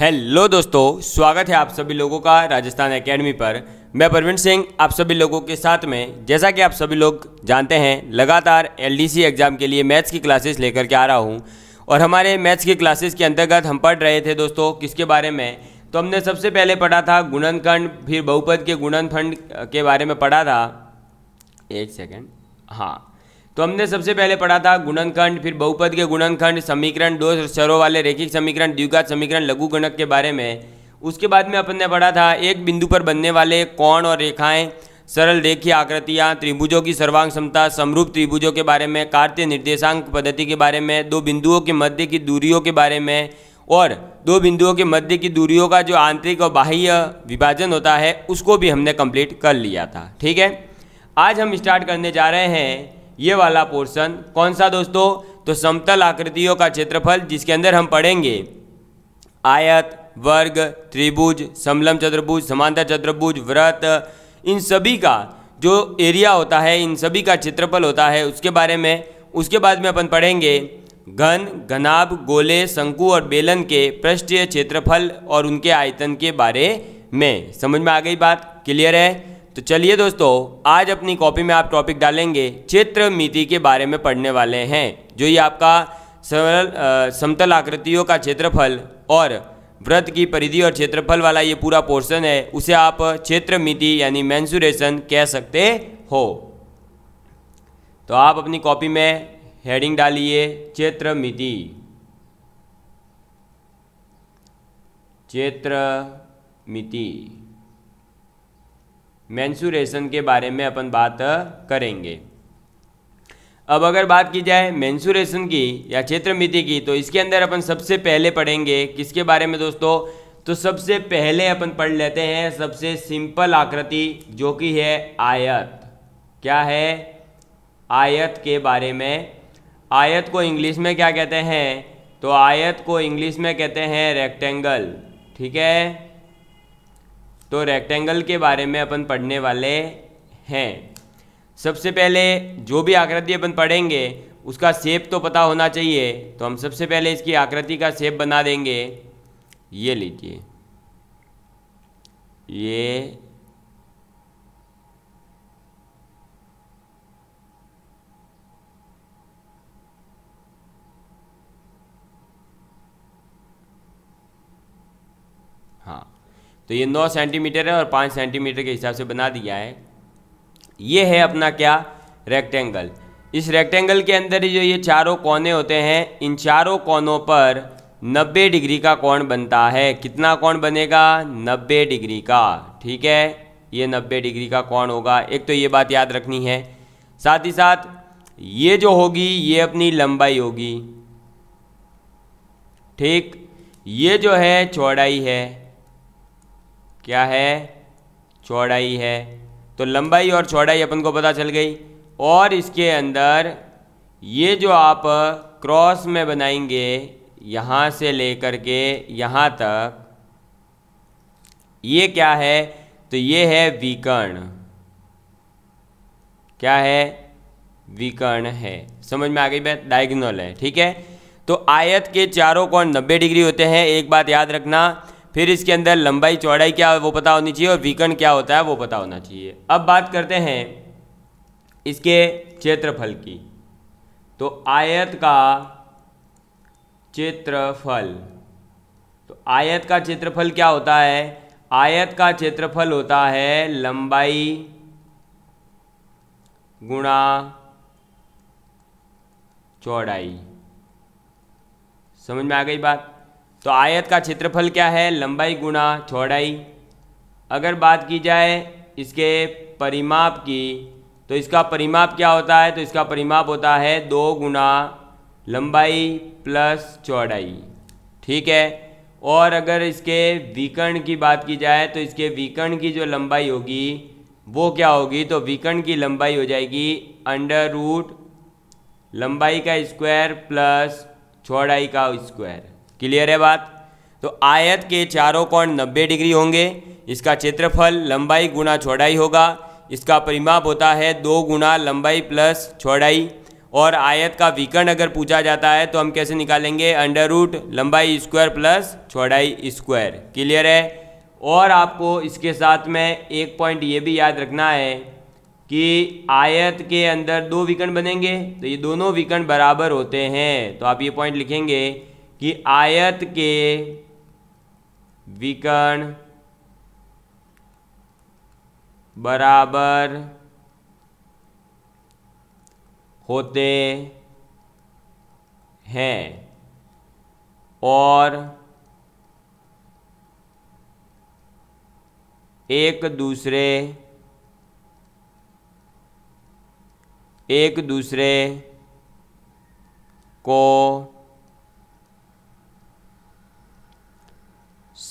hello दोस्तों स्वागत है आप सभी लोगों का राजस्थान एकेडमी पर मैं प्रवीण सिंह आप सभी लोगों के साथ में जैसा कि आप सभी लोग जानते हैं लगातार एलडीसी एग्ज़ाम के लिए मैथ्स की क्लासेस लेकर के आ रहा हूं और हमारे मैथ्स की क्लासेस के अंतर्गत हम पढ़ रहे थे दोस्तों किसके बारे में तो हमने सबसे पहले पढ़ा था गुणनखंड फिर बहुपद के गुणनखंड के बारे में पढ़ा था एक सेकेंड हाँ तो हमने सबसे पहले पढ़ा था गुणनखंड फिर बहुपद के गुणनखंड समीकरण दो सरों वाले रेखिक समीकरण द्विघात समीकरण लघु गणक के बारे में उसके बाद में अपन ने पढ़ा था एक बिंदु पर बनने वाले कोण और रेखाएं सरल रेखी आकृतियाँ त्रिभुजों की सर्वांग क्षमता समरूप त्रिभुजों के बारे में कार्तीय निर्देशांक पद्धति के बारे में दो बिंदुओं के मध्य की दूरियों के बारे में और दो बिंदुओं के मध्य की दूरियों का जो आंतरिक और बाह्य विभाजन होता है उसको भी हमने कंप्लीट कर लिया था ठीक है आज हम स्टार्ट करने जा रहे हैं ये वाला पोर्शन कौन सा दोस्तों तो समतल आकृतियों का क्षेत्रफल जिसके अंदर हम पढ़ेंगे आयत वर्ग त्रिभुज समलम चतुर्भुज समांतर चतुर्भुज व्रत इन सभी का जो एरिया होता है इन सभी का क्षेत्रफल होता है उसके बारे में उसके बाद में अपन पढ़ेंगे घन घनाभ गोले शंकु और बेलन के पृष्ठीय क्षेत्रफल और उनके आयतन के बारे में समझ में आ गई बात क्लियर है तो चलिए दोस्तों आज अपनी कॉपी में आप टॉपिक डालेंगे चित्र मिति के बारे में पढ़ने वाले हैं जो ये आपका सरल समतल आकृतियों का क्षेत्रफल और व्रत की परिधि और क्षेत्रफल वाला ये पूरा पोर्शन है उसे आप क्षेत्र मिति यानी मैंसुरेशन कह सकते हो तो आप अपनी कॉपी में हेडिंग डालिए क्षेत्र मिति क्षेत्र मिति मैंसूरेशन के बारे में अपन बात करेंगे अब अगर बात की जाए मैंसूरेशन की या क्षेत्र मिति की तो इसके अंदर अपन सबसे पहले पढ़ेंगे किसके बारे में दोस्तों तो सबसे पहले अपन पढ़ लेते हैं सबसे सिंपल आकृति जो कि है आयत क्या है आयत के बारे में आयत को इंग्लिश में क्या कहते हैं तो आयत को इंग्लिश में कहते हैं रेक्टेंगल ठीक है तो रेक्टेंगल के बारे में अपन पढ़ने वाले हैं सबसे पहले जो भी आकृति अपन पढ़ेंगे उसका सेप तो पता होना चाहिए तो हम सबसे पहले इसकी आकृति का सेप बना देंगे ये लीजिए ये तो ये नौ सेंटीमीटर है और पाँच सेंटीमीटर के हिसाब से बना दिया है ये है अपना क्या रेक्टेंगल इस रेक्टेंगल के अंदर जो ये चारों कोने होते हैं इन चारों कोनों पर 90 डिग्री का कोण बनता है कितना कोण बनेगा 90 डिग्री का ठीक है ये 90 डिग्री का कोण होगा एक तो ये बात याद रखनी है साथ ही साथ ये जो होगी ये अपनी लंबाई होगी ठीक ये जो है चौड़ाई है क्या है चौड़ाई है तो लंबाई और चौड़ाई अपन को पता चल गई और इसके अंदर ये जो आप क्रॉस में बनाएंगे यहाँ से लेकर के यहाँ तक ये क्या है तो ये है विकर्ण क्या है विकर्ण है समझ में आ गई बात डायगोनल है ठीक है तो आयत के चारों कोण 90 डिग्री होते हैं एक बात याद रखना फिर इसके अंदर लंबाई चौड़ाई क्या वो पता होनी चाहिए और विकर्ण क्या होता है वो पता होना चाहिए अब बात करते हैं इसके क्षेत्रफल की तो आयत का क्षेत्रफल तो आयत का क्षेत्रफल क्या होता है आयत का क्षेत्रफल होता है लंबाई गुणा चौड़ाई समझ में आ गई बात तो आयत का क्षेत्रफल क्या है लंबाई गुणा चौड़ाई अगर बात की जाए इसके परिमाप की तो इसका परिमाप क्या होता है तो इसका परिमाप होता है दो गुना लंबाई प्लस चौड़ाई ठीक है और अगर इसके विकर्ण की बात की जाए तो इसके विकर्ण की जो लंबाई होगी वो क्या होगी तो विकर्ण की लंबाई हो जाएगी अंडर रूट लंबाई का स्क्वायर प्लस चौड़ाई का स्क्वायर क्लियर है बात तो आयत के चारों पॉइंट नब्बे डिग्री होंगे इसका क्षेत्रफल लंबाई गुणा चौड़ाई होगा इसका परिमाप होता है दो गुना लंबाई प्लस चौड़ाई और आयत का विकर्ण अगर पूछा जाता है तो हम कैसे निकालेंगे अंडर रूट लंबाई स्क्वायर प्लस चौड़ाई स्क्वायर क्लियर है और आपको इसके साथ में एक पॉइंट ये भी याद रखना है कि आयत के अंदर दो विकर्ण बनेंगे तो ये दोनों विकर्ण बराबर होते हैं तो आप ये पॉइंट लिखेंगे कि आयत के विकर्ण बराबर होते हैं और एक दूसरे एक दूसरे को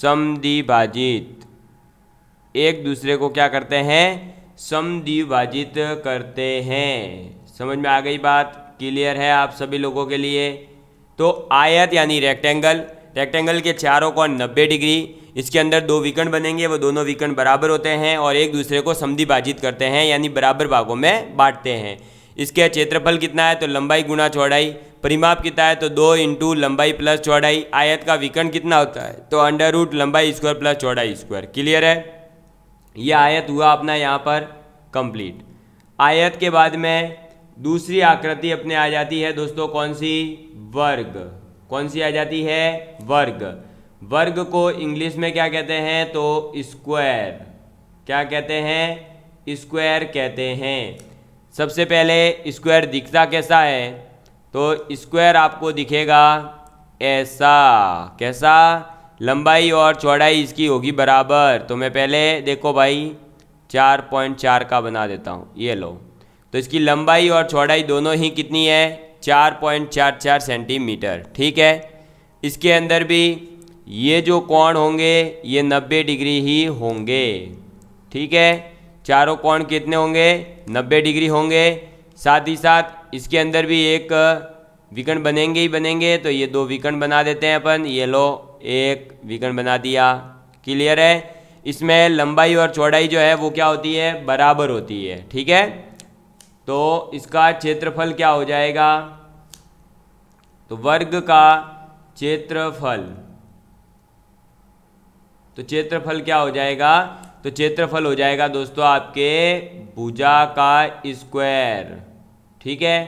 समिभाजित एक दूसरे को क्या करते हैं समिभाजित करते हैं समझ में आ गई बात क्लियर है आप सभी लोगों के लिए तो आयत यानी रेक्टेंगल रेक्टेंगल के चारों को नब्बे डिग्री इसके अंदर दो विकर्ण बनेंगे वो दोनों विकर्ण बराबर होते हैं और एक दूसरे को समधिभाजित करते हैं यानी बराबर भागों में बांटते हैं इसके क्षेत्रफल कितना है तो लंबाई गुणा चौड़ाई परिमाप कितना है तो दो इंटू लंबाई प्लस चौड़ाई आयत का विकर्ण कितना होता है तो अंडर रूट लंबाई स्क्वायर प्लस चौड़ाई स्क्वायर क्लियर है ये आयत हुआ अपना यहाँ पर कंप्लीट आयत के बाद में दूसरी आकृति अपने आ जाती है दोस्तों कौन सी वर्ग कौन सी आ जाती है वर्ग वर्ग को इंग्लिश में क्या कहते हैं तो स्क्वायर क्या कहते हैं स्क्वायर कहते हैं सबसे पहले स्क्वायर दिखता कैसा है तो स्क्वायर आपको दिखेगा ऐसा कैसा लंबाई और चौड़ाई इसकी होगी बराबर तो मैं पहले देखो भाई चार पॉइंट चार का बना देता हूँ ये लो तो इसकी लंबाई और चौड़ाई दोनों ही कितनी है चार पॉइंट चार चार सेंटीमीटर ठीक है इसके अंदर भी ये जो कोण होंगे ये नब्बे डिग्री ही होंगे ठीक है चारों कोण कितने होंगे नब्बे डिग्री होंगे साथ ही साथ इसके अंदर भी एक विकर्ण बनेंगे ही बनेंगे तो ये दो विकर्ण बना देते हैं अपन ये लो एक विकर्ण बना दिया क्लियर है इसमें लंबाई और चौड़ाई जो है वो क्या होती है बराबर होती है ठीक है तो इसका क्षेत्रफल क्या हो जाएगा तो वर्ग का क्षेत्रफल तो क्षेत्रफल क्या हो जाएगा तो क्षेत्रफल हो जाएगा दोस्तों आपके भुजा का स्क्वायर ठीक है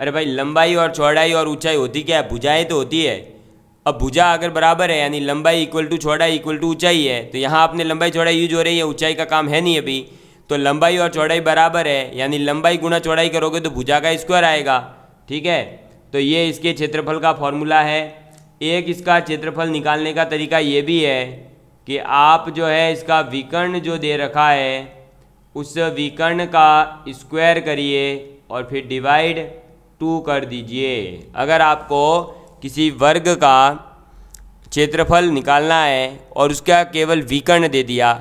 अरे भाई लंबाई और चौड़ाई और ऊंचाई होती क्या है भुजाएँ तो होती है अब भुजा अगर बराबर है यानी लंबाई इक्वल टू चौड़ाई इक्वल टू ऊंचाई है तो यहाँ आपने लंबाई चौड़ाई यूज हो रही है ऊंचाई का काम है नहीं अभी तो लंबाई और चौड़ाई बराबर है यानी लंबाई गुणा चौड़ाई करोगे तो भुजा का स्क्वायर आएगा ठीक है तो ये इसके क्षेत्रफल का फॉर्मूला है एक इसका क्षेत्रफल निकालने का तरीका ये भी है कि आप जो है इसका विकर्ण जो दे रखा है उस विकर्ण का स्क्वायर करिए और फिर डिवाइड टू कर दीजिए अगर आपको किसी वर्ग का क्षेत्रफल निकालना है और उसका केवल विकर्ण दे दिया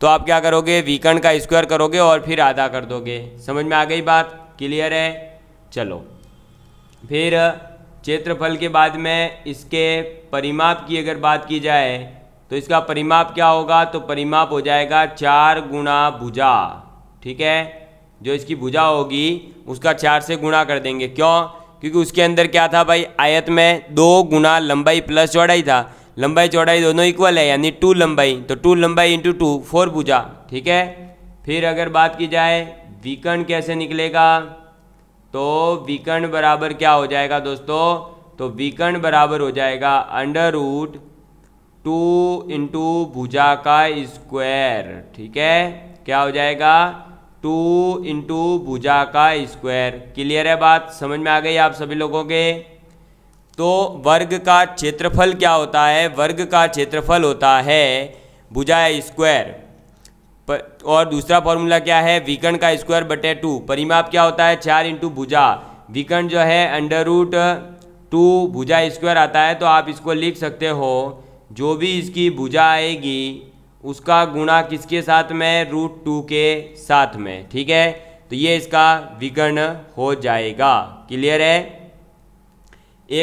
तो आप क्या करोगे वीकेंड का स्क्वायर करोगे और फिर आधा कर दोगे समझ में आ गई बात क्लियर है चलो फिर क्षेत्रफल के बाद में इसके परिमाप की अगर बात की जाए तो इसका परिमाप क्या होगा तो परिमाप हो जाएगा चार गुणा भुजा ठीक है जो इसकी भुजा होगी उसका चार से गुणा कर देंगे क्यों क्योंकि उसके अंदर क्या था भाई आयत में दो गुना लंबाई प्लस चौड़ाई था लंबाई चौड़ाई दोनों इक्वल है यानी टू लंबाई तो टू लंबाई इंटू टू फोर भुजा ठीक है फिर अगर बात की जाए विकर्ण कैसे निकलेगा तो विकर्ण बराबर क्या हो जाएगा दोस्तों तो विकर्ण बराबर हो जाएगा अंडर रूट टू इंटू भुजा का स्क्वायर ठीक है क्या हो जाएगा टू इंटू भुजा का स्क्वायर क्लियर है बात समझ में आ गई आप सभी लोगों के तो वर्ग का क्षेत्रफल क्या होता है वर्ग का क्षेत्रफल होता है भुजा स्क्वायर और दूसरा फॉर्मूला क्या है विकर्ण का स्क्वायर बटे टू परिमाप क्या होता है चार इंटू भुजा विकर्ण जो है अंडर रूट टू भुजा स्क्वायर आता है तो आप इसको लिख सकते हो जो भी इसकी भुजा आएगी उसका गुणा किसके साथ में रूट टू के साथ में ठीक है तो ये इसका विगण हो जाएगा क्लियर है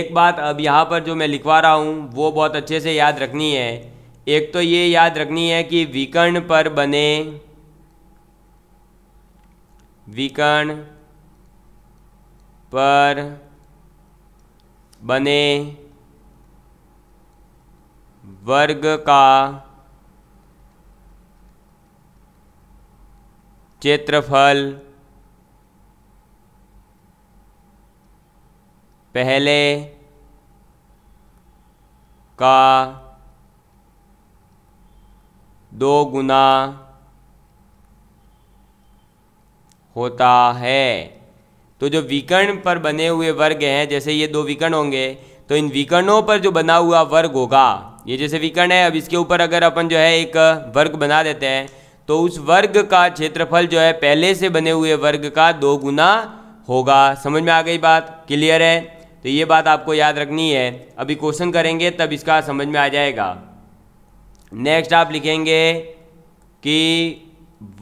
एक बात अब यहाँ पर जो मैं लिखवा रहा हूँ वो बहुत अच्छे से याद रखनी है एक तो ये याद रखनी है कि विकर्ण पर बने विकर्ण पर बने वर्ग का क्षेत्रफल पहले का दो गुना होता है तो जो विकर्ण पर बने हुए वर्ग हैं जैसे ये दो विकर्ण होंगे तो इन विकर्णों पर जो बना हुआ वर्ग होगा ये जैसे विकर्ण है अब इसके ऊपर अगर अपन जो है एक वर्ग बना देते हैं तो उस वर्ग का क्षेत्रफल जो है पहले से बने हुए वर्ग का दो गुना होगा समझ में आ गई बात क्लियर है तो ये बात आपको याद रखनी है अभी क्वेश्चन करेंगे तब इसका समझ में आ जाएगा नेक्स्ट आप लिखेंगे कि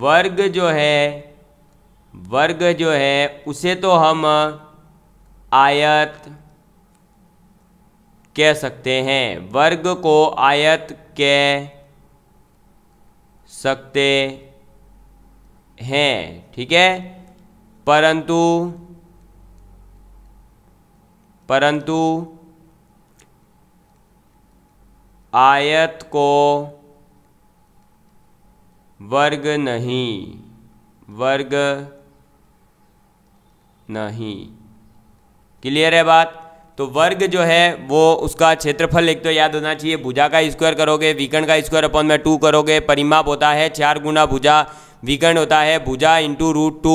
वर्ग जो है वर्ग जो है उसे तो हम आयत कह सकते हैं वर्ग को आयत कह सकते हैं ठीक है परंतु परंतु आयत को वर्ग नहीं वर्ग नहीं क्लियर है बात तो वर्ग जो है वो उसका क्षेत्रफल एक तो याद होना चाहिए भुजा का स्क्वायर करोगे विकर्ण का स्क्वायर अपॉन में टू करोगे परिमाप होता है चार गुना भुजा विकर्ण होता है भुजा इंटू रूट टू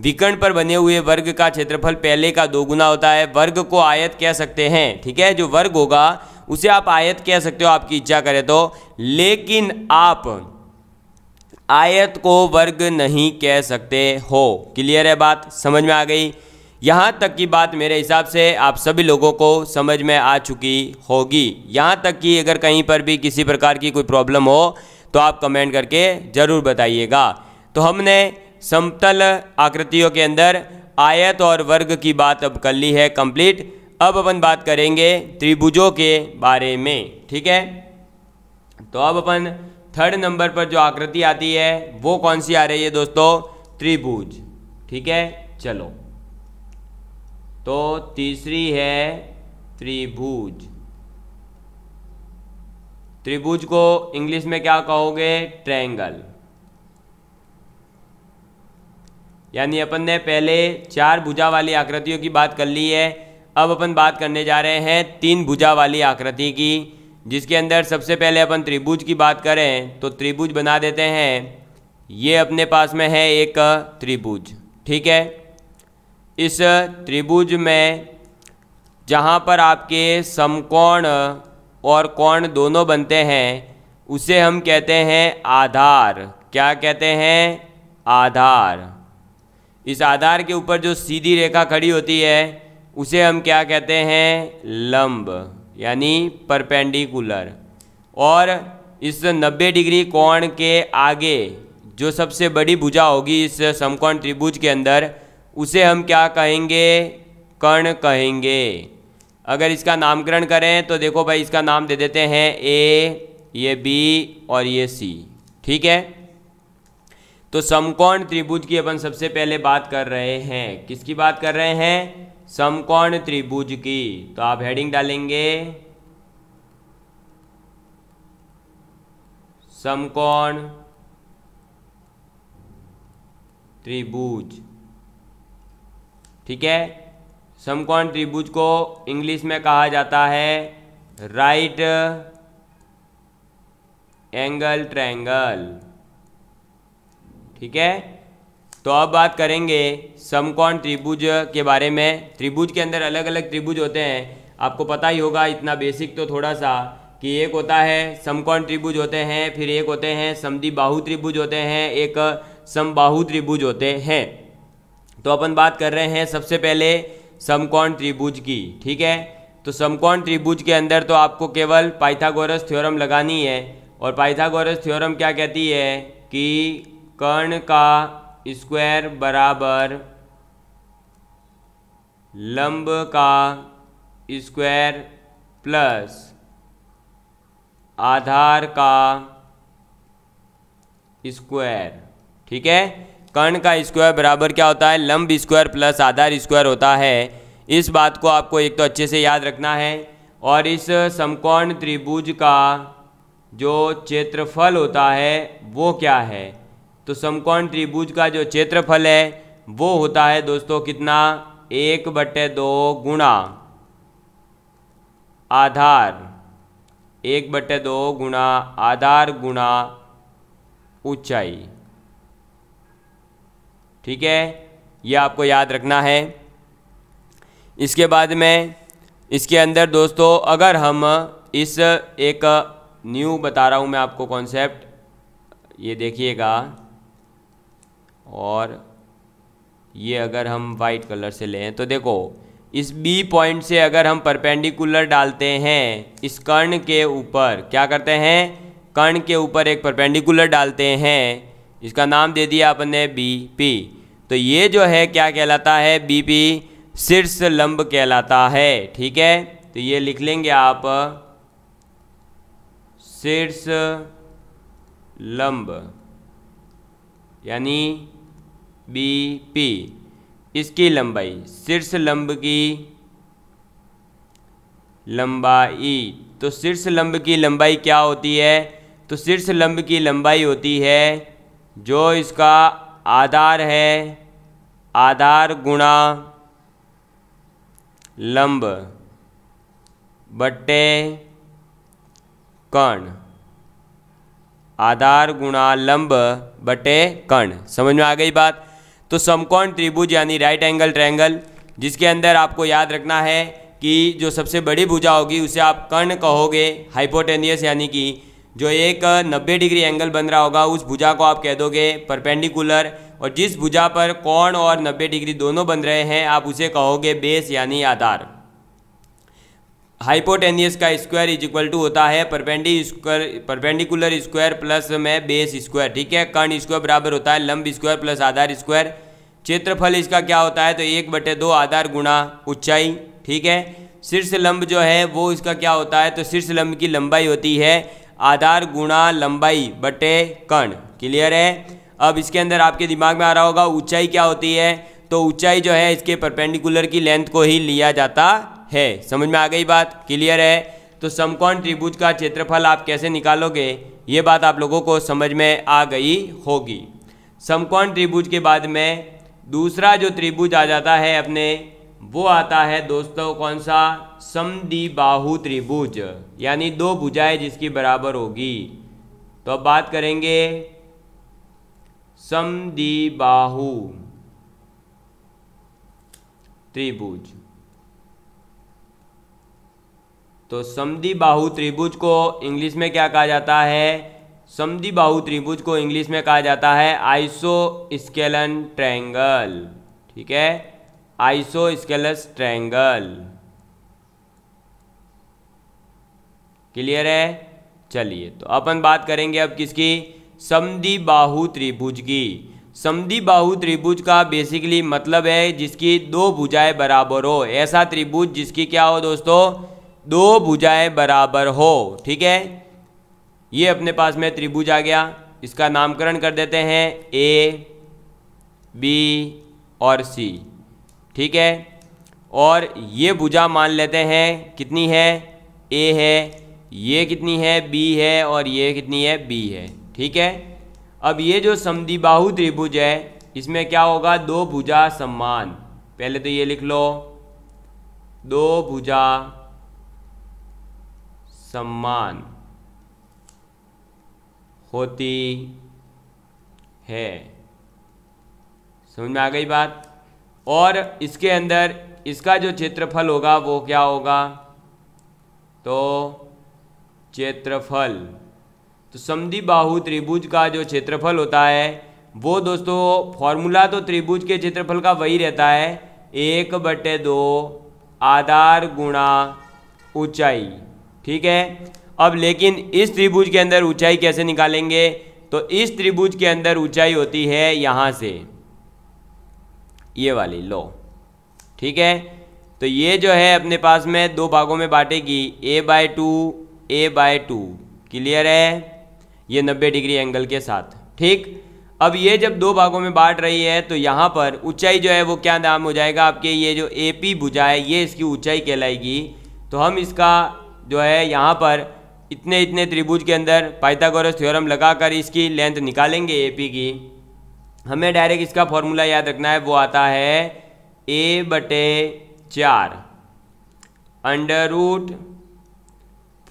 विकर्ण पर बने हुए वर्ग का क्षेत्रफल पहले का दो गुना होता है वर्ग को आयत कह सकते हैं ठीक है जो वर्ग होगा उसे आप आयत कह सकते हो आपकी इच्छा करें तो लेकिन आप आयत को वर्ग नहीं कह सकते हो क्लियर है बात समझ में आ गई यहाँ तक की बात मेरे हिसाब से आप सभी लोगों को समझ में आ चुकी होगी यहाँ तक कि अगर कहीं पर भी किसी प्रकार की कोई प्रॉब्लम हो तो आप कमेंट करके ज़रूर बताइएगा तो हमने समतल आकृतियों के अंदर आयत और वर्ग की बात अब कर ली है कंप्लीट अब अपन बात करेंगे त्रिभुजों के बारे में ठीक है तो अब अपन थर्ड नंबर पर जो आकृति आती है वो कौन सी आ रही है दोस्तों त्रिभुज ठीक है चलो तो तीसरी है त्रिभुज त्रिभुज को इंग्लिश में क्या कहोगे ट्रैंगल यानी अपन ने पहले चार भुजा वाली आकृतियों की बात कर ली है अब अपन बात करने जा रहे हैं तीन भुजा वाली आकृति की जिसके अंदर सबसे पहले अपन त्रिभुज की बात करें तो त्रिभुज बना देते हैं ये अपने पास में है एक त्रिभुज ठीक है इस त्रिभुज में जहाँ पर आपके समकोण और कोण दोनों बनते हैं उसे हम कहते हैं आधार क्या कहते हैं आधार इस आधार के ऊपर जो सीधी रेखा खड़ी होती है उसे हम क्या कहते हैं लंब यानी परपेंडिकुलर और इस 90 डिग्री कोण के आगे जो सबसे बड़ी भुजा होगी इस समकोण त्रिभुज के अंदर उसे हम क्या कहेंगे कर्ण कहेंगे अगर इसका नामकरण करें तो देखो भाई इसका नाम दे देते हैं ए ये बी और ये सी ठीक है तो समकोण त्रिभुज की अपन सबसे पहले बात कर रहे हैं किसकी बात कर रहे हैं समकोण त्रिभुज की तो आप हेडिंग डालेंगे समकोण त्रिभुज ठीक है समकोण त्रिभुज को इंग्लिश में कहा जाता है राइट एंगल ट्रायंगल ठीक है तो अब बात करेंगे समकोण त्रिभुज के बारे में त्रिभुज के अंदर अलग अलग त्रिभुज होते हैं आपको पता ही होगा इतना बेसिक तो थोड़ा सा कि एक होता है समकोण त्रिभुज होते हैं फिर एक होते हैं समदी बाहु त्रिभुज होते हैं एक समबाहु त्रिभुज होते हैं तो अपन बात कर रहे हैं सबसे पहले समकोण त्रिभुज की ठीक है तो समकोण त्रिभुज के अंदर तो आपको केवल पाइथागोरस थ्योरम लगानी है और पाइथागोरस थ्योरम क्या कहती है कि कर्ण का स्क्वायर बराबर लंब का स्क्वायर प्लस आधार का स्क्वायर ठीक है कर्ण का स्क्वायर बराबर क्या होता है लंब स्क्वायर प्लस आधार स्क्वायर होता है इस बात को आपको एक तो अच्छे से याद रखना है और इस समकोण त्रिभुज का जो क्षेत्रफल होता है वो क्या है तो समकोण त्रिभुज का जो क्षेत्रफल है वो होता है दोस्तों कितना एक बटे दो गुणा आधार एक बटे दो गुणा आधार गुणा ऊंचाई ठीक है ये आपको याद रखना है इसके बाद में इसके अंदर दोस्तों अगर हम इस एक न्यू बता रहा हूँ मैं आपको कॉन्सेप्ट ये देखिएगा और ये अगर हम वाइट कलर से लें तो देखो इस बी पॉइंट से अगर हम परपेंडिकुलर डालते हैं इस कर्ण के ऊपर क्या करते हैं कर्ण के ऊपर एक परपेंडिकुलर डालते हैं इसका नाम दे दिया अपन ने बी पी तो ये जो है क्या कहलाता है बीपी शीर्ष लंब कहलाता है ठीक है तो ये लिख लेंगे आप शीर्ष लंब यानी बीपी इसकी लंबाई शीर्ष लंब की लंबाई तो शीर्ष लंब की लंबाई क्या होती है तो शीर्ष लंब की लंबाई होती है जो इसका आधार है आधार गुणा लंब बट्टे कण आधार गुणा लंब बटे कण समझ में आ गई बात तो समकोण त्रिभुज यानी राइट एंगल ट्रायंगल जिसके अंदर आपको याद रखना है कि जो सबसे बड़ी भुजा होगी उसे आप कर्ण कहोगे हाइपोटेनियस यानी कि जो एक 90 डिग्री एंगल बन रहा होगा उस भुजा को आप कह दोगे परपेंडिकुलर और जिस भुजा पर कोण और 90 डिग्री दोनों बन रहे हैं आप उसे कहोगे बेस यानी आधार हाइपोटेनियस का स्क्वायर इज इक्वल टू होता है परपेंडी स्क्वायर परपेंडिकुलर स्क्वायर प्लस में बेस स्क्वायर ठीक है कर्ण स्क्वायर बराबर होता है लंब स्क्वायर प्लस आधार स्क्वायर क्षेत्रफल इसका क्या होता है तो एक बटे दो आधार गुणा ऊंचाई ठीक है शीर्ष लंब जो है वो इसका क्या होता है तो शीर्ष लंब की लंबाई होती है आधार गुणा लंबाई बटे कर्ण क्लियर है अब इसके अंदर आपके दिमाग में आ रहा होगा ऊंचाई क्या होती है तो ऊंचाई जो है इसके परपेंडिकुलर की लेंथ को ही लिया जाता है समझ में आ गई बात क्लियर है तो समकोण त्रिभुज का क्षेत्रफल आप कैसे निकालोगे ये बात आप लोगों को समझ में आ गई होगी समकोण त्रिभुज के बाद में दूसरा जो त्रिभुज आ जाता है अपने वो आता है दोस्तों कौन सा बाहु त्रिभुज यानी दो भुजाएं जिसकी बराबर होगी तो अब बात करेंगे समी बाहु त्रिभुज तो समी बाहु त्रिभुज को इंग्लिश में क्या कहा जाता है बाहु त्रिभुज को इंग्लिश में कहा जाता है आइसो स्केलन ट्रैंगल ठीक है आइसो स्केलस ट्रैंगल क्लियर है चलिए तो अपन बात करेंगे अब किसकी समदी बाहु त्रिभुज की समदी बाहु त्रिभुज का बेसिकली मतलब है जिसकी दो भुजाएं बराबर हो ऐसा त्रिभुज जिसकी क्या हो दोस्तों दो भुजाएं बराबर हो ठीक है ये अपने पास में त्रिभुज आ गया इसका नामकरण कर देते हैं ए बी और सी ठीक है और ये भुजा मान लेते हैं कितनी है ए है ये कितनी है बी है और ये कितनी है बी है ठीक है अब ये जो समदिबाहु त्रिभुज है इसमें क्या होगा दो भुजा सम्मान पहले तो ये लिख लो दो भुजा सम्मान होती है समझ में आ गई बात और इसके अंदर इसका जो क्षेत्रफल होगा वो क्या होगा तो क्षेत्रफल तो समधि बाहु त्रिभुज का जो क्षेत्रफल होता है वो दोस्तों फॉर्मूला तो त्रिभुज के क्षेत्रफल का वही रहता है एक बटे दो आधार गुणा ऊंचाई ठीक है अब लेकिन इस त्रिभुज के अंदर ऊंचाई कैसे निकालेंगे तो इस त्रिभुज के अंदर ऊंचाई होती है यहाँ से ये वाली लो ठीक है तो ये जो है अपने पास में दो भागों में बांटेगी A by two A by two clear है ये 90 डिग्री एंगल के साथ ठीक अब ये जब दो भागों में बांट रही है तो यहाँ पर ऊंचाई जो है वो क्या नाम हो जाएगा आपके ये जो ए पी भुजा है ये इसकी ऊंचाई कहलाएगी तो हम इसका जो है यहाँ पर इतने इतने त्रिभुज के अंदर पाइथागोरस थ्योरम लगाकर इसकी लेंथ निकालेंगे ए पी की हमें डायरेक्ट इसका फॉर्मूला याद रखना है वो आता है ए बटे चार under root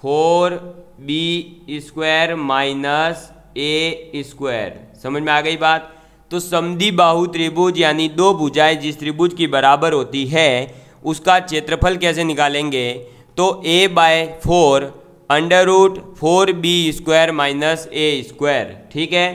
four B square minus A square समझ में आ गई बात तो समधि बाहु त्रिभुज यानी दो भुजाएं जिस त्रिभुज की बराबर होती है उसका क्षेत्रफल कैसे निकालेंगे तो A by four under root four B square minus A square ठीक है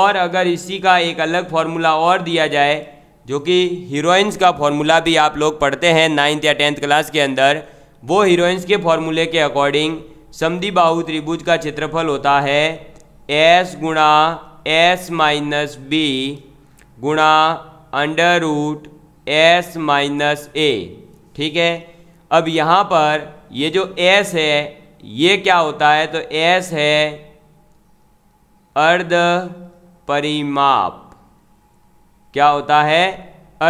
और अगर इसी का एक अलग फार्मूला और दिया जाए जो कि हीरोइंस का फार्मूला भी आप लोग पढ़ते हैं नाइन्थ या टेंथ क्लास के अंदर वो हीरोइंस के फार्मूले के अकॉर्डिंग समी बाहु त्रिभुज का क्षेत्रफल होता है एस गुणा एस माइनस बी गुणा under root S minus A ठीक है अब यहाँ पर ये जो एस है ये क्या होता है तो एस है अर्ध परिमाप क्या होता है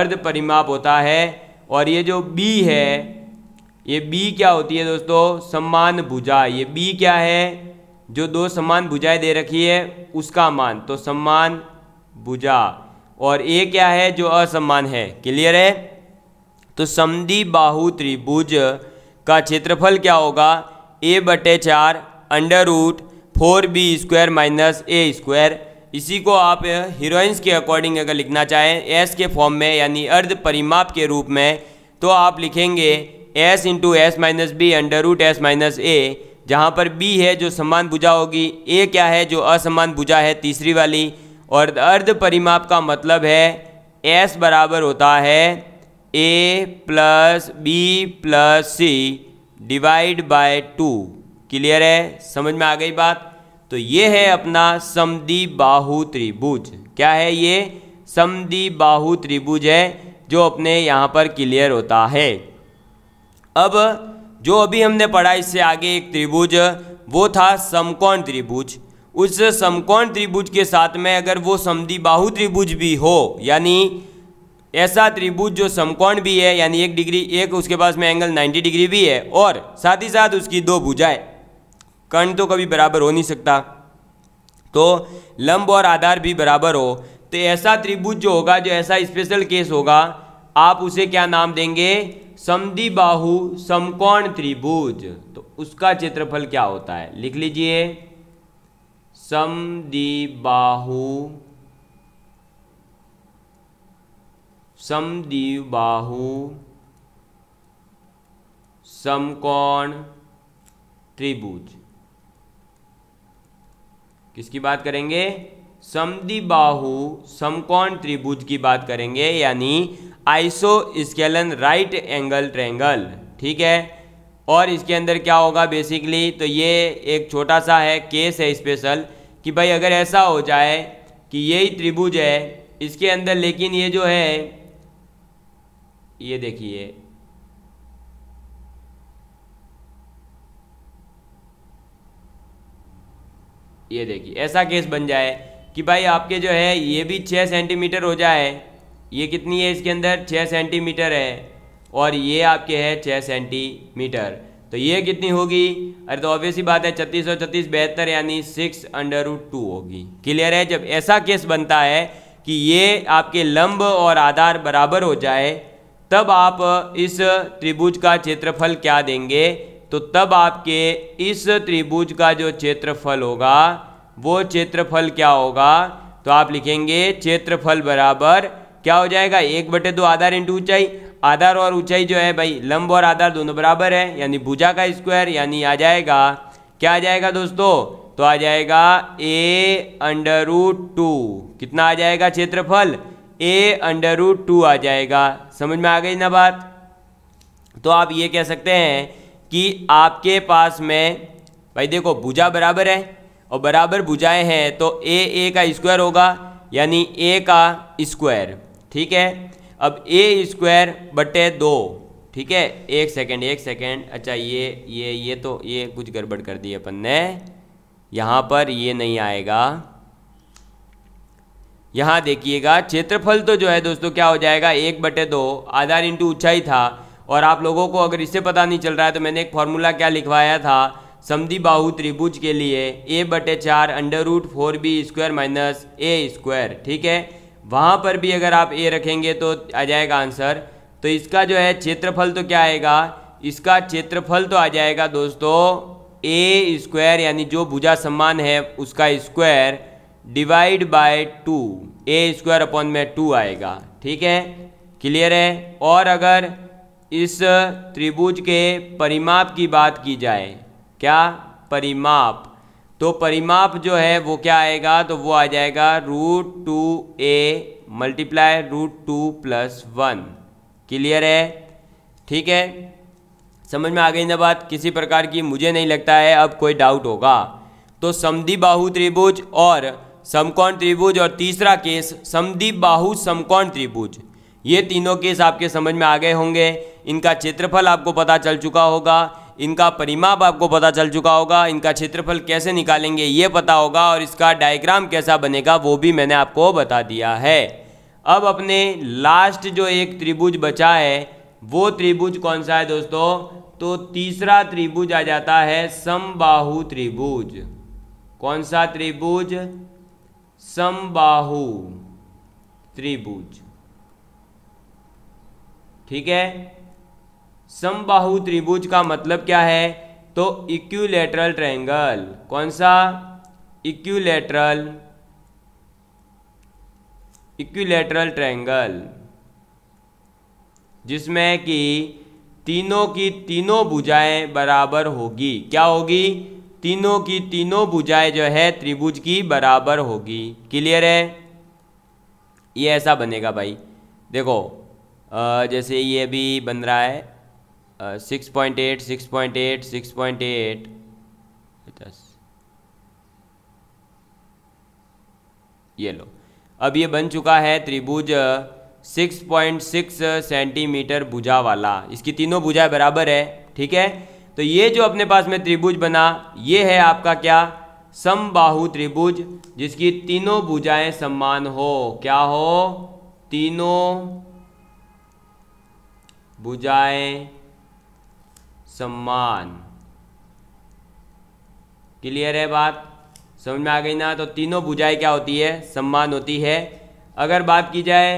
अर्ध परिमाप होता है और ये जो बी है ये बी क्या होती है दोस्तों समान भुजा ये बी क्या है जो दो समान भुजाएं दे रखी है उसका मान तो समान भुजा और ए क्या है जो असमान है क्लियर है तो समदी बाहु त्रिभुज का क्षेत्रफल क्या होगा ए बटे चार under root four B square minus A square इसी को आप हीरोइंस के अकॉर्डिंग अगर लिखना चाहें एस के फॉर्म में यानी अर्ध परिमाप के रूप में तो आप लिखेंगे S into S minus B under root S minus A जहाँ पर बी है जो समान भुजा होगी ए क्या है जो असमान भुजा है तीसरी वाली और अर्ध परिमाप का मतलब है एस बराबर होता है A plus B plus C divide by two clear है समझ में आ गई बात तो ये है अपना समदी बाहु त्रिभुज क्या है ये समदी बाहु त्रिभुज है जो अपने यहाँ पर क्लियर होता है अब जो अभी हमने पढ़ा इससे आगे एक त्रिभुज वो था समकोण त्रिभुज उस समकोण त्रिभुज के साथ में अगर वो समधि बाहु त्रिभुज भी हो यानी ऐसा त्रिभुज जो समकोण भी है यानी एक डिग्री एक उसके पास में एंगल 90 डिग्री भी है और साथ ही साथ उसकी दो भुजाएं कर्ण तो कभी बराबर हो नहीं सकता तो लंब और आधार भी बराबर हो तो ऐसा त्रिभुज जो होगा जो ऐसा स्पेशल केस होगा आप उसे क्या नाम देंगे बाहु समकोण त्रिभुज तो उसका क्षेत्रफल क्या होता है लिख लीजिए समी बाहु समकोण त्रिभुज किसकी बात करेंगे समी बाहू समकोण त्रिभुज की बात करेंगे यानी isosceles right angle triangle ठीक है और इसके अंदर क्या होगा बेसिकली तो ये एक छोटा सा है केस है स्पेशल कि भाई अगर ऐसा हो जाए कि यही त्रिभुज है इसके अंदर लेकिन ये जो है ये देखिए ये देखिए ऐसा केस बन जाए कि भाई आपके जो है ये भी छः सेंटीमीटर हो जाए ये कितनी है इसके अंदर छः सेंटीमीटर है और ये आपके है छः सेंटीमीटर तो ये कितनी होगी अरे तो ऑब्वियस ही बात है छत्तीस और छत्तीस बेहतर यानी सिक्स अंडर रूट टू होगी क्लियर है जब ऐसा केस बनता है कि ये आपके लंब और आधार बराबर हो जाए तब आप इस त्रिभुज का क्षेत्रफल क्या देंगे तो तब आपके इस त्रिभुज का जो क्षेत्रफल होगा वो क्षेत्रफल क्या होगा तो आप लिखेंगे क्षेत्रफल बराबर क्या हो जाएगा एक बटे दो आधार इंटू ऊंचाई आधार और ऊंचाई जो है भाई लंब और आधार दोनों बराबर है यानी भुजा का स्क्वायर यानी आ जाएगा क्या आ जाएगा दोस्तों तो आ जाएगा ए अंडर रूट टू कितना आ जाएगा क्षेत्रफल ए अंडर रूट टू आ जाएगा समझ में आ गई ना बात तो आप ये कह सकते हैं कि आपके पास में भाई देखो भुजा बराबर है और बराबर बुझाए हैं तो ए ए का स्क्वायर होगा यानी ए का स्क्वायर ठीक है अब ए स्क्वायर बटे दो ठीक है एक सेकेंड एक सेकेंड अच्छा ये ये ये तो ये कुछ गड़बड़ कर दी अपन ने यहाँ पर ये नहीं आएगा यहाँ देखिएगा क्षेत्रफल तो जो है दोस्तों क्या हो जाएगा एक बटे दो आधार इंटू ऊंचाई था और आप लोगों को अगर इससे पता नहीं चल रहा है तो मैंने एक फॉर्मूला क्या लिखवाया था समधि बाहु त्रिभुज के लिए ए बटे चार under root four B square minus A square ठीक है वहाँ पर भी अगर आप ए रखेंगे तो आ जाएगा आंसर तो इसका जो है क्षेत्रफल तो क्या आएगा इसका क्षेत्रफल तो आ जाएगा दोस्तों ए स्क्वायर यानी जो भुजा सम्मान है उसका square divide by two A square upon में टू आएगा ठीक है क्लियर है और अगर इस त्रिभुज के परिमाप की बात की जाए क्या परिमाप तो परिमाप जो है वो क्या आएगा तो वो आ जाएगा root two A multiply root two plus one clear है ठीक है समझ में आ गई ना बात किसी प्रकार की मुझे नहीं लगता है अब कोई डाउट होगा तो समधि बाहु त्रिभुज और समकोण त्रिभुज और तीसरा केस समधि बाहु समकोण त्रिभुज ये तीनों केस आपके समझ में आ गए होंगे इनका क्षेत्रफल आपको पता चल चुका होगा इनका परिमाप आपको पता चल चुका होगा इनका क्षेत्रफल कैसे निकालेंगे ये पता होगा और इसका डायग्राम कैसा बनेगा वो भी मैंने आपको बता दिया है अब अपने लास्ट जो एक त्रिभुज बचा है वो त्रिभुज कौन सा है दोस्तों तो तीसरा त्रिभुज आ जाता है समबाहु त्रिभुज कौन सा त्रिभुज समबाहु त्रिभुज ठीक है समबाहु त्रिभुज का मतलब क्या है तो इक्यूलेटरल ट्रायंगल कौन सा इक्यूलेटरल इक्यूलेटरल ट्रायंगल जिसमें कि तीनों की तीनों भुजाएं बराबर होगी क्या होगी तीनों की तीनों भुजाएं जो है त्रिभुज की बराबर होगी क्लियर है ये ऐसा बनेगा भाई देखो जैसे ये भी बन रहा है six point eight six point eight six point eight दस ये लो अब ये बन चुका है त्रिभुज सिक्स सेंटीमीटर भुजा वाला इसकी तीनों भुजाएं बराबर है ठीक है तो ये जो अपने पास में त्रिभुज बना ये है आपका क्या समबाहु त्रिभुज जिसकी तीनों भुजाएं समान हो क्या हो तीनों भुजाएं सम्मान क्लियर है बात समझ में आ गई ना तो तीनों बुझाई क्या होती है सम्मान होती है अगर बात की जाए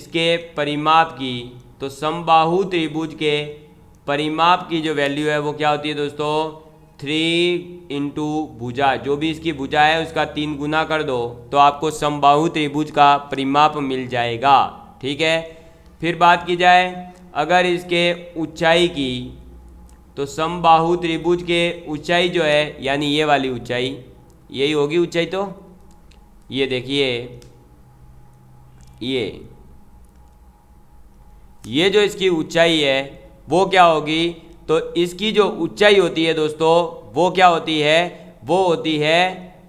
इसके परिमाप की तो समबाहु त्रिभुज के परिमाप की जो वैल्यू है वो क्या होती है दोस्तों थ्री इंटू भुजा जो भी इसकी भुजा है उसका तीन गुना कर दो तो आपको समबाहु त्रिभुज का परिमाप मिल जाएगा ठीक है फिर बात की जाए अगर इसके ऊंचाई की तो समबाहु त्रिभुज के ऊंचाई जो है यानी ये वाली ऊंचाई यही होगी ऊंचाई तो ये देखिए ये ये जो इसकी ऊंचाई है वो क्या होगी तो इसकी जो ऊंचाई होती है दोस्तों वो क्या होती है वो होती है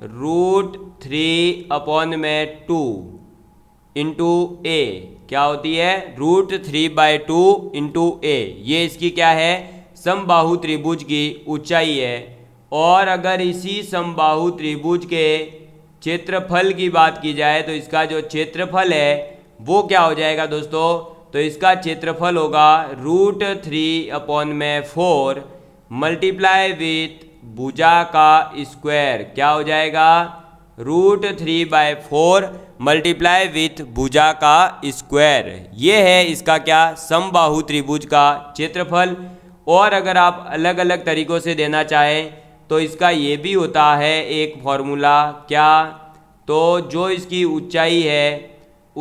रूट थ्री अपॉन में टू इंटू ए क्या होती है root three by two into A ये इसकी क्या है समबाहु त्रिभुज की ऊंचाई है और अगर इसी समबाहु त्रिभुज के क्षेत्रफल की बात की जाए तो इसका जो क्षेत्रफल है वो क्या हो जाएगा दोस्तों तो इसका क्षेत्रफल होगा रूट थ्री अपॉन में फोर मल्टीप्लाई विथ भुजा का स्क्वायर क्या हो जाएगा root three by four multiply with भुजा का स्क्वायर ये है इसका क्या समबाहु त्रिभुज का क्षेत्रफल और अगर आप अलग अलग तरीक़ों से देना चाहें तो इसका ये भी होता है एक फॉर्मूला क्या तो जो इसकी ऊंचाई है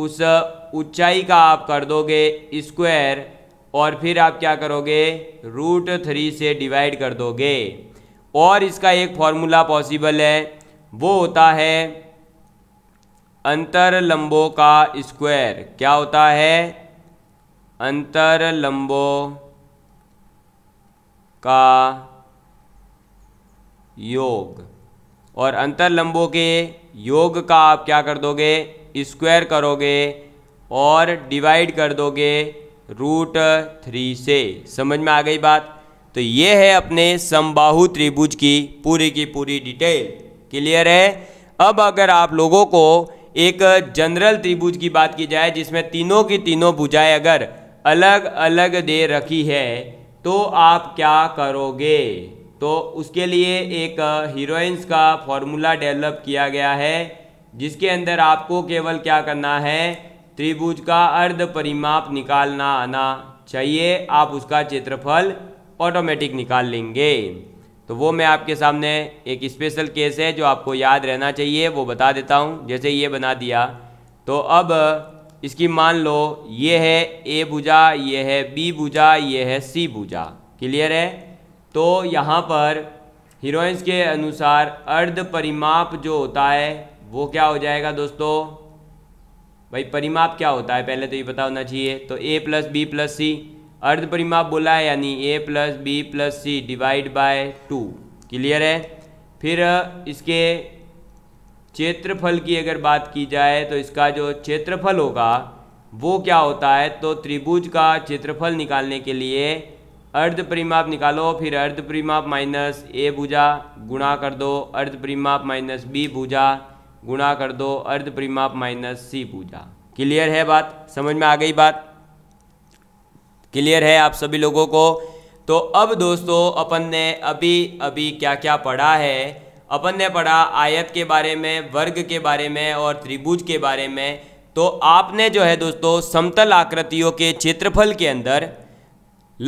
उस ऊंचाई का आप कर दोगे स्क्वायर और फिर आप क्या करोगे रूट थ्री से डिवाइड कर दोगे और इसका एक फॉर्मूला पॉसिबल है वो होता है अंतर लंबों का स्क्वायर क्या होता है अंतर लंबों का योग और अंतर लंबों के योग का आप क्या कर दोगे स्क्वायर करोगे और डिवाइड कर दोगे रूट थ्री से समझ में आ गई बात तो ये है अपने समबाहु त्रिभुज की पूरी की पूरी डिटेल क्लियर है अब अगर आप लोगों को एक जनरल त्रिभुज की बात की जाए जिसमें तीनों की तीनों भुजाएं अगर अलग अलग दे रखी है तो आप क्या करोगे तो उसके लिए एक हीरोइंस का फॉर्मूला डेवलप किया गया है जिसके अंदर आपको केवल क्या करना है त्रिभुज का अर्ध परिमाप निकालना आना चाहिए आप उसका क्षेत्रफल ऑटोमेटिक निकाल लेंगे तो वो मैं आपके सामने एक स्पेशल केस है जो आपको याद रहना चाहिए वो बता देता हूँ जैसे ये बना दिया तो अब इसकी मान लो ये है ए भुजा ये है बी भुजा ये है सी भुजा क्लियर है तो यहाँ पर हीरोइंस के अनुसार अर्ध परिमाप जो होता है वो क्या हो जाएगा दोस्तों भाई परिमाप क्या होता है पहले तो ये पता होना चाहिए तो A plus B plus C अर्ध परिमाप बोला है यानी A plus B plus C divide by two clear है फिर इसके क्षेत्रफल की अगर बात की जाए तो इसका जो क्षेत्रफल होगा वो क्या होता है तो त्रिभुज का क्षेत्रफल निकालने के लिए अर्ध परिमाप निकालो फिर अर्ध परिमाप माइनस ए भुजा गुणा कर दो अर्ध परिमाप माइनस बी भुजा गुणा कर दो अर्ध परिमाप माइनस सी भुजा क्लियर है बात समझ में आ गई बात क्लियर है आप सभी लोगों को तो अब दोस्तों अपन ने अभी अभी क्या क्या पढ़ा है अपन ने पढ़ा आयत के बारे में वर्ग के बारे में और त्रिभुज के बारे में तो आपने जो है दोस्तों समतल आकृतियों के क्षेत्रफल के अंदर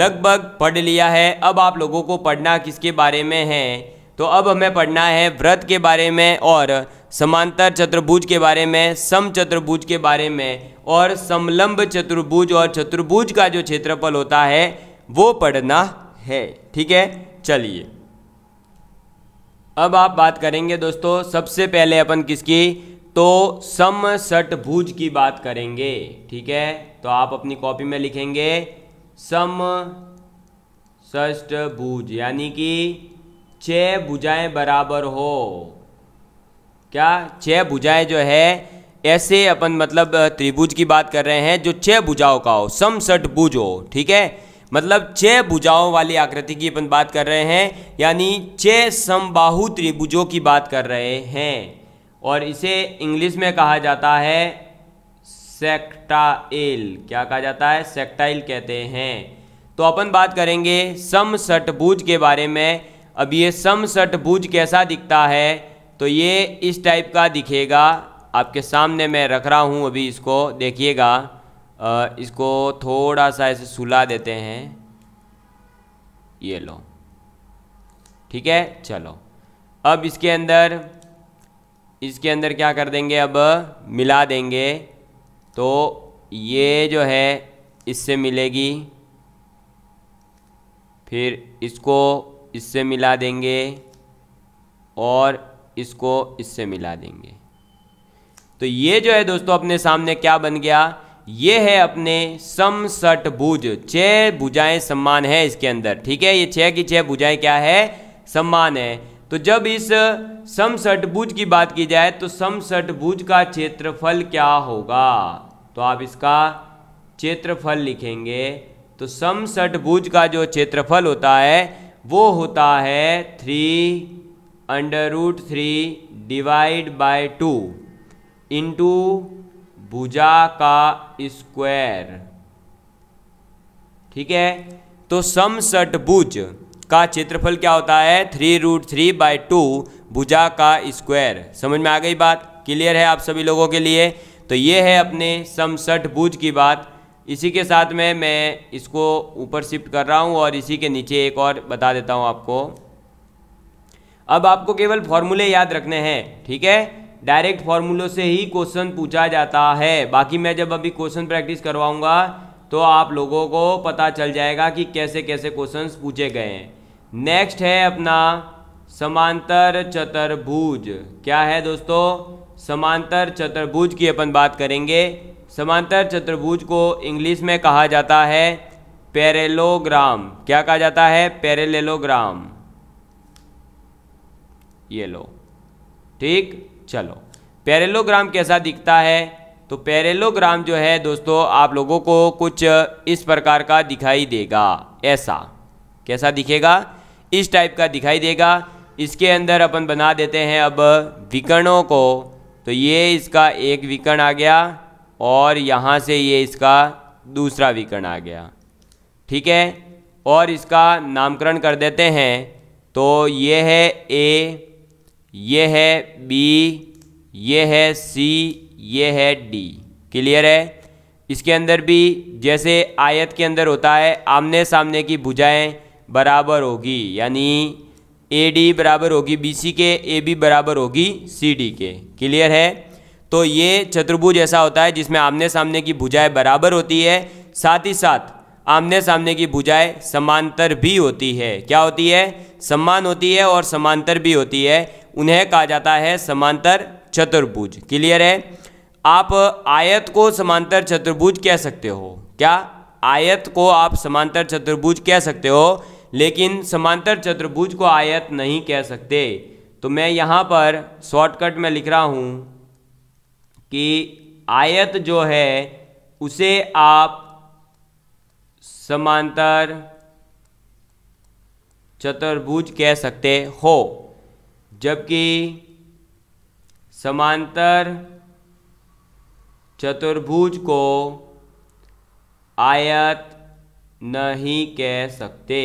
लगभग पढ़ लिया है अब आप लोगों को पढ़ना किसके बारे में है तो अब हमें पढ़ना है व्रत के बारे में और समांतर चतुर्भुज के बारे में सम चतुर्भुज के बारे में और समलंब चतुर्भुज और चतुर्भुज का जो क्षेत्रफल होता है वो पढ़ना है ठीक है चलिए अब आप बात करेंगे दोस्तों सबसे पहले अपन किसकी तो समषटभुज की बात करेंगे ठीक है तो आप अपनी कॉपी में लिखेंगे सम षष्टभुज यानी कि छह भुजाएं बराबर हो क्या छह भुजाएं जो है ऐसे अपन मतलब त्रिभुज की बात कर रहे हैं जो छह भुजाओं का हो समषटभुज हो ठीक है मतलब छः भुजाओं वाली आकृति की अपन बात कर रहे हैं यानी छः समबाहु त्रिभुजों की बात कर रहे हैं और इसे इंग्लिश में कहा जाता है सेक्टाइल क्या कहा जाता है सेक्टाइल कहते हैं तो अपन बात करेंगे सम सटभुज के बारे में अब ये सम सटभुज कैसा दिखता है तो ये इस टाइप का दिखेगा आपके सामने मैं रख रहा हूँ अभी इसको देखिएगा इसको थोड़ा सा ऐसे सुला देते हैं ये लो ठीक है चलो अब इसके अंदर इसके अंदर क्या कर देंगे अब मिला देंगे तो ये जो है इससे मिलेगी फिर इसको इससे मिला देंगे और इसको इससे मिला देंगे तो ये जो है दोस्तों अपने सामने क्या बन गया ये है अपने समसठ भुज छह भुजाएं सम्मान है इसके अंदर ठीक है ये छह की छह भुजाएं क्या है सम्मान है तो जब इस भुज की बात की जाए तो भुज का क्षेत्रफल क्या होगा तो आप इसका क्षेत्रफल लिखेंगे तो भुज का जो क्षेत्रफल होता है वो होता है three under root three divide by two into भुजा का स्क्वायर ठीक है तो समसटभुज का क्षेत्रफल क्या होता है three root three by two भुजा का स्क्वायर समझ में आ गई बात क्लियर है आप सभी लोगों के लिए तो ये है अपने समसठ भुज की बात इसी के साथ में मैं इसको ऊपर शिफ्ट कर रहा हूँ और इसी के नीचे एक और बता देता हूँ आपको अब आपको केवल फॉर्मूले याद रखने हैं ठीक है डायरेक्ट फॉर्मूलों से ही क्वेश्चन पूछा जाता है बाकी मैं जब अभी क्वेश्चन प्रैक्टिस करवाऊंगा तो आप लोगों को पता चल जाएगा कि कैसे कैसे क्वेश्चन पूछे गए हैं नेक्स्ट है अपना समांतर चतुर्भुज क्या है दोस्तों समांतर चतुर्भुज की अपन बात करेंगे समांतर चतुर्भुज को इंग्लिश में कहा जाता है पैरेलोग्राम क्या कहा जाता है पैरेलेलोग्राम ये लो ठीक चलो पैरेलोग्राम कैसा दिखता है तो पैरेलोग्राम जो है दोस्तों आप लोगों को कुछ इस प्रकार का दिखाई देगा ऐसा कैसा दिखेगा इस टाइप का दिखाई देगा इसके अंदर अपन बना देते हैं अब विकर्णों को तो ये इसका एक विकर्ण आ गया और यहाँ से ये इसका दूसरा विकर्ण आ गया ठीक है और इसका नामकरण कर देते हैं तो ये है ए ये है बी ये है सी ये है डी क्लियर है इसके अंदर भी जैसे आयत के अंदर होता है आमने सामने की भुजाएं बराबर होगी यानी ए डी बराबर होगी बी सी के ए बी बराबर होगी सी डी के क्लियर है तो ये चतुर्भुज ऐसा होता है जिसमें आमने सामने की भुजाएं बराबर होती है साथ ही साथ आमने सामने की भुजाएं समांतर भी होती है क्या होती है समान होती है और समांतर भी होती है उन्हें कहा जाता है समांतर चतुर्भुज क्लियर है आप आयत को समांतर चतुर्भुज कह सकते हो क्या आयत को आप समांतर चतुर्भुज कह सकते हो लेकिन समांतर चतुर्भुज को आयत नहीं कह सकते तो मैं यहाँ पर शॉर्टकट में लिख रहा हूँ कि आयत जो है उसे आप समांतर चतुर्भुज कह सकते हो जबकि समांतर चतुर्भुज को आयत नहीं कह सकते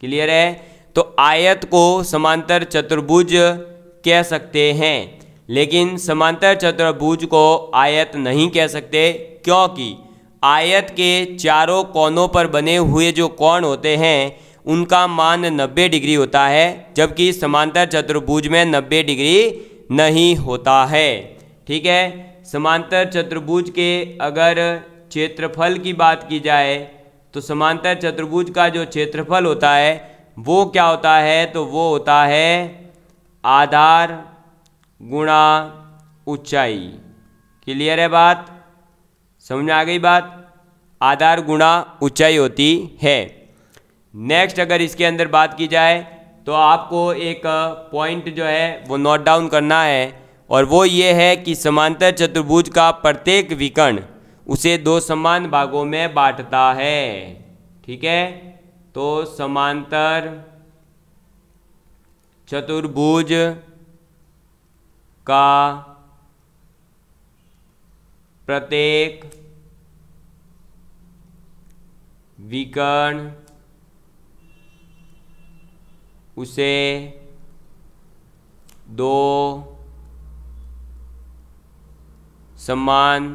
क्लियर है तो आयत को समांतर चतुर्भुज कह सकते हैं लेकिन समांतर चतुर्भुज को आयत नहीं कह सकते क्योंकि आयत के चारों कोनों पर बने हुए जो कोण होते हैं उनका मान 90 डिग्री होता है जबकि समांतर चतुर्भुज में 90 डिग्री नहीं होता है ठीक है समांतर चतुर्भुज के अगर क्षेत्रफल की बात की जाए तो समांतर चतुर्भुज का जो क्षेत्रफल होता है वो क्या होता है तो वो होता है आधार गुणा ऊंचाई क्लियर है बात समझ में आ गई बात आधार गुणा ऊंचाई होती है नेक्स्ट अगर इसके अंदर बात की जाए तो आपको एक पॉइंट जो है वो नोट डाउन करना है और वो ये है कि समांतर चतुर्भुज का प्रत्येक विकर्ण उसे दो समान भागों में बांटता है ठीक है तो समांतर चतुर्भुज का प्रत्येक विकर्ण उसे दो समान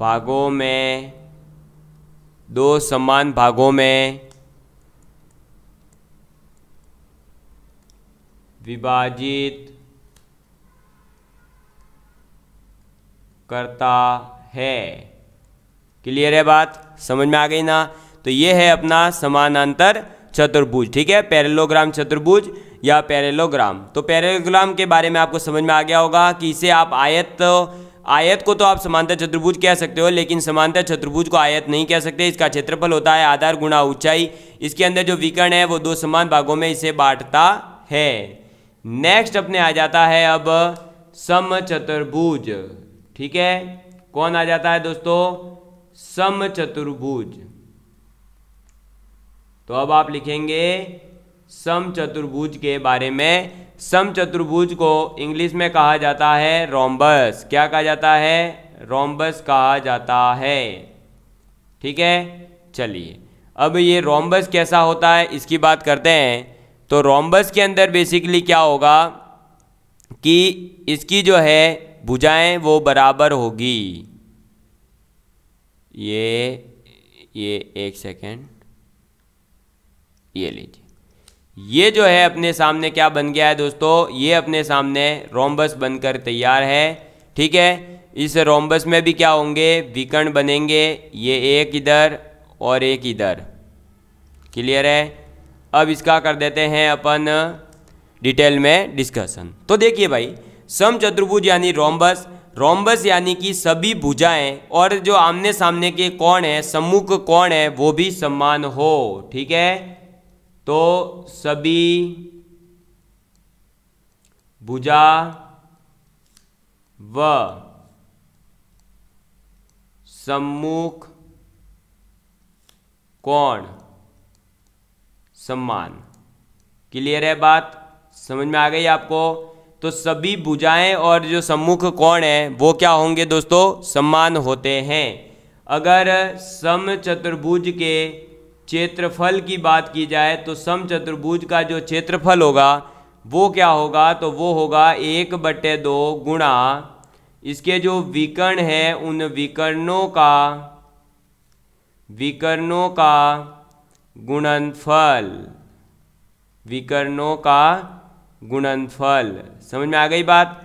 भागों में दो समान भागों में विभाजित करता है क्लियर है बात समझ में आ गई ना तो ये है अपना समानांतर चतुर्भुज ठीक है पैरेलोग्राम चतुर्भुज या पैरेलोग्राम तो पैरेलोग्राम के बारे में आपको समझ में आ गया होगा कि इसे आप आयत आयत को तो आप समांतर चतुर्भुज कह सकते हो लेकिन समांतर चतुर्भुज को आयत नहीं कह सकते इसका क्षेत्रफल होता है आधार गुणा ऊंचाई इसके अंदर जो विकर्ण है वो दो समान भागों में इसे बांटता है नेक्स्ट अपने आ जाता है अब समचतुर्भुज ठीक है कौन आ जाता है दोस्तों सम चतुर्भुज तो अब आप लिखेंगे सम चतुर्भुज के बारे में सम चतुर्भुज को इंग्लिश में कहा जाता है रोम्बस क्या कहा जाता है रोम्बस कहा जाता है ठीक है चलिए अब ये रोम्बस कैसा होता है इसकी बात करते हैं तो रोम्बस के अंदर बेसिकली क्या होगा कि इसकी जो है भुजाएं वो बराबर होगी ये ये एक सेकेंड ये लीजिए ये जो है अपने सामने क्या बन गया है दोस्तों ये अपने सामने रोम्बस बनकर तैयार है ठीक है इस रोम्बस में भी क्या होंगे विकर्ण बनेंगे ये एक इधर और एक इधर क्लियर है अब इसका कर देते हैं अपन डिटेल में डिस्कशन तो देखिए भाई समचतुर्भुज यानी रोम्बस रोम्बस यानी कि सभी भुजाएं और जो आमने सामने के कौन है सम्मुख कौन है वो भी समान हो ठीक है तो सभी भुजा व सम्मुख कौन सम्मान क्लियर है बात समझ में आ गई आपको तो सभी भुजाएं और जो सम्मुख कोण है वो क्या होंगे दोस्तों समान होते हैं अगर सम चतुर्भुज के क्षेत्रफल की बात की जाए तो सम चतुर्भुज का जो क्षेत्रफल होगा वो क्या होगा तो वो होगा एक बटे दो गुणा इसके जो विकर्ण है उन विकर्णों का विकर्णों का गुणनफल विकर्णों का गुणनफल समझ में आ गई बात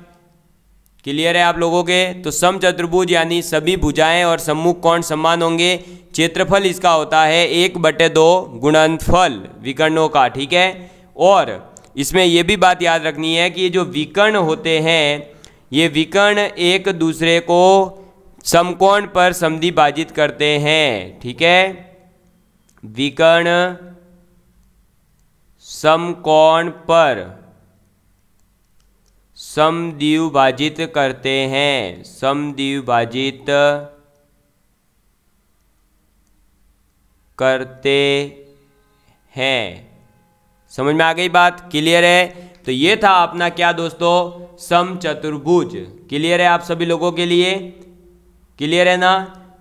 क्लियर है आप लोगों के तो सम चतुर्भुज यानी सभी भुजाएं और सम्मुख कौन समान होंगे क्षेत्रफल इसका होता है एक बटे दो गुणनफल विकर्णों का ठीक है और इसमें यह भी बात याद रखनी है कि ये जो विकर्ण होते हैं ये विकर्ण एक दूसरे को समकोण पर समधिभाजित करते हैं ठीक है विकर्ण समकोण पर समद्विभाजित करते हैं समद्विभाजित करते हैं समझ में आ गई बात क्लियर है तो ये था अपना क्या दोस्तों सम चतुर्भुज क्लियर है आप सभी लोगों के लिए क्लियर है ना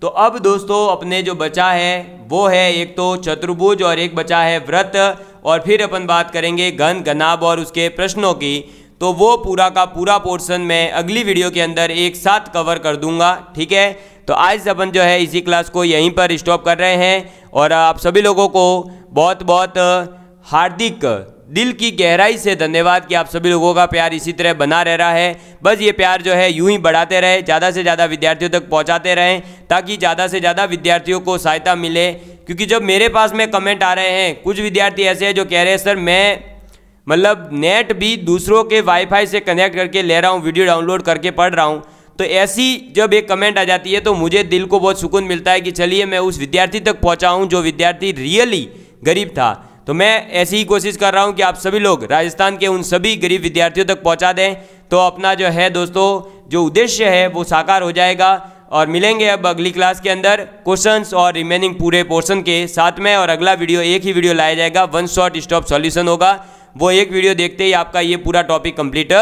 तो अब दोस्तों अपने जो बचा है वो है एक तो चतुर्भुज और एक बचा है व्रत और फिर अपन बात करेंगे घन गन, घनाभ और उसके प्रश्नों की तो वो पूरा का पूरा पोर्सन मैं अगली वीडियो के अंदर एक साथ कवर कर दूंगा ठीक है तो आज अपन जो है इसी क्लास को यहीं पर स्टॉप कर रहे हैं और आप सभी लोगों को बहुत बहुत हार्दिक दिल की गहराई से धन्यवाद कि आप सभी लोगों का प्यार इसी तरह बना रह रहा है बस ये प्यार जो है यूं ही बढ़ाते रहे ज़्यादा से ज़्यादा विद्यार्थियों तक पहुँचाते रहें ताकि ज़्यादा से ज़्यादा विद्यार्थियों को सहायता मिले क्योंकि जब मेरे पास में कमेंट आ रहे हैं कुछ विद्यार्थी ऐसे हैं जो कह रहे हैं सर मैं मतलब नेट भी दूसरों के वाईफाई से कनेक्ट करके ले रहा हूँ वीडियो डाउनलोड करके पढ़ रहा हूँ तो ऐसी जब एक कमेंट आ जाती है तो मुझे दिल को बहुत सुकून मिलता है कि चलिए मैं उस विद्यार्थी तक पहुँचा हूँ जो विद्यार्थी रियली गरीब था तो मैं ऐसी ही कोशिश कर रहा हूँ कि आप सभी लोग राजस्थान के उन सभी गरीब विद्यार्थियों तक पहुँचा दें तो अपना जो है दोस्तों जो उद्देश्य है वो साकार हो जाएगा और मिलेंगे अब अगली क्लास के अंदर क्वेश्चंस और रिमेनिंग पूरे पोर्शन के साथ में और अगला वीडियो एक ही वीडियो लाया जाएगा वन शॉट स्टॉप सॉल्यूशन होगा वो एक वीडियो देखते ही आपका ये पूरा टॉपिक कंप्लीट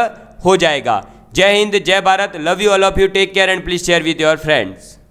हो जाएगा Jai Hind Jai Bharat love you all of you take care and please share with your friends